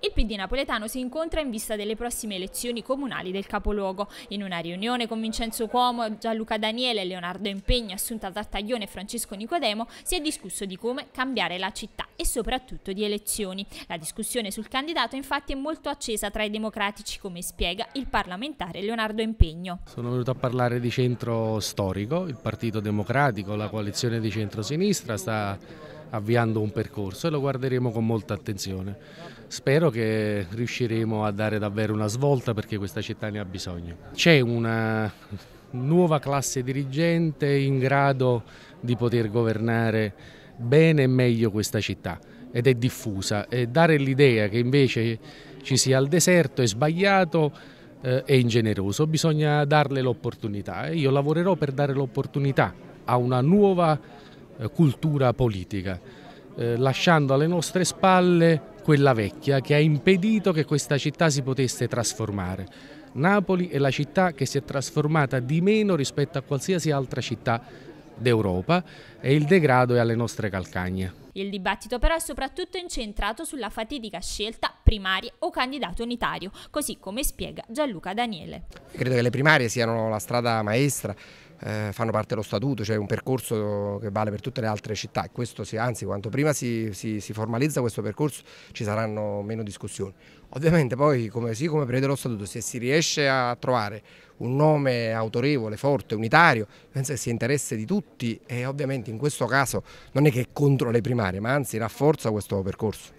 Il PD napoletano si incontra in vista delle prossime elezioni comunali del capoluogo. In una riunione con Vincenzo Cuomo, Gianluca Daniele, Leonardo Impegno, Assunta Tartaglione e Francesco Nicodemo si è discusso di come cambiare la città e soprattutto di elezioni. La discussione sul candidato infatti è molto accesa tra i democratici, come spiega il parlamentare Leonardo Impegno. Sono venuto a parlare di centro storico, il Partito Democratico, la coalizione di centrosinistra sta avviando un percorso e lo guarderemo con molta attenzione. Spero che riusciremo a dare davvero una svolta perché questa città ne ha bisogno. C'è una nuova classe dirigente in grado di poter governare bene e meglio questa città ed è diffusa e dare l'idea che invece ci sia il deserto è sbagliato e eh, ingeneroso, bisogna darle l'opportunità e io lavorerò per dare l'opportunità a una nuova eh, cultura politica, eh, lasciando alle nostre spalle quella vecchia che ha impedito che questa città si potesse trasformare. Napoli è la città che si è trasformata di meno rispetto a qualsiasi altra città d'Europa e il degrado è alle nostre calcagne. Il dibattito però è soprattutto incentrato sulla fatidica scelta primarie o candidato unitario, così come spiega Gianluca Daniele. Credo che le primarie siano la strada maestra eh, fanno parte dello statuto, cioè un percorso che vale per tutte le altre città e questo si, anzi quanto prima si, si, si, formalizza questo percorso ci saranno meno discussioni. Ovviamente poi come, sì, come prevede lo statuto se si riesce a trovare un nome autorevole, forte, unitario, penso che sia interesse di tutti e ovviamente in questo caso non è che è contro le primarie ma anzi rafforza questo percorso.